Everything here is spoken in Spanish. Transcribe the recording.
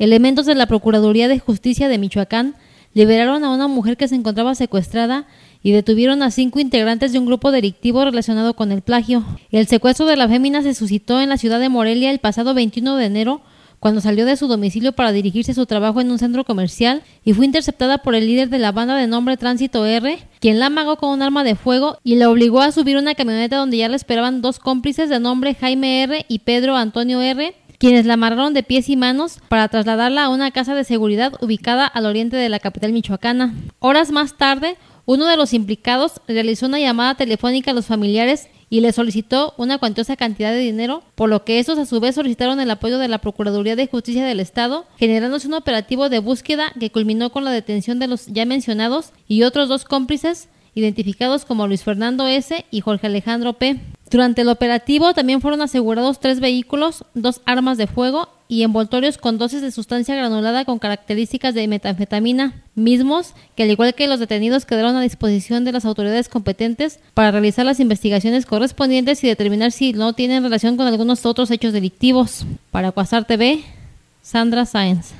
Elementos de la Procuraduría de Justicia de Michoacán liberaron a una mujer que se encontraba secuestrada y detuvieron a cinco integrantes de un grupo delictivo relacionado con el plagio. El secuestro de la fémina se suscitó en la ciudad de Morelia el pasado 21 de enero, cuando salió de su domicilio para dirigirse a su trabajo en un centro comercial y fue interceptada por el líder de la banda de nombre Tránsito R, quien la amagó con un arma de fuego y la obligó a subir una camioneta donde ya la esperaban dos cómplices de nombre Jaime R y Pedro Antonio R, quienes la amarraron de pies y manos para trasladarla a una casa de seguridad ubicada al oriente de la capital michoacana. Horas más tarde, uno de los implicados realizó una llamada telefónica a los familiares y le solicitó una cuantiosa cantidad de dinero, por lo que estos a su vez solicitaron el apoyo de la Procuraduría de Justicia del Estado, generándose un operativo de búsqueda que culminó con la detención de los ya mencionados y otros dos cómplices identificados como Luis Fernando S. y Jorge Alejandro P. Durante el operativo también fueron asegurados tres vehículos, dos armas de fuego y envoltorios con dosis de sustancia granulada con características de metanfetamina, mismos que al igual que los detenidos quedaron a disposición de las autoridades competentes para realizar las investigaciones correspondientes y determinar si no tienen relación con algunos otros hechos delictivos. Para Cuasar TV, Sandra Sáenz.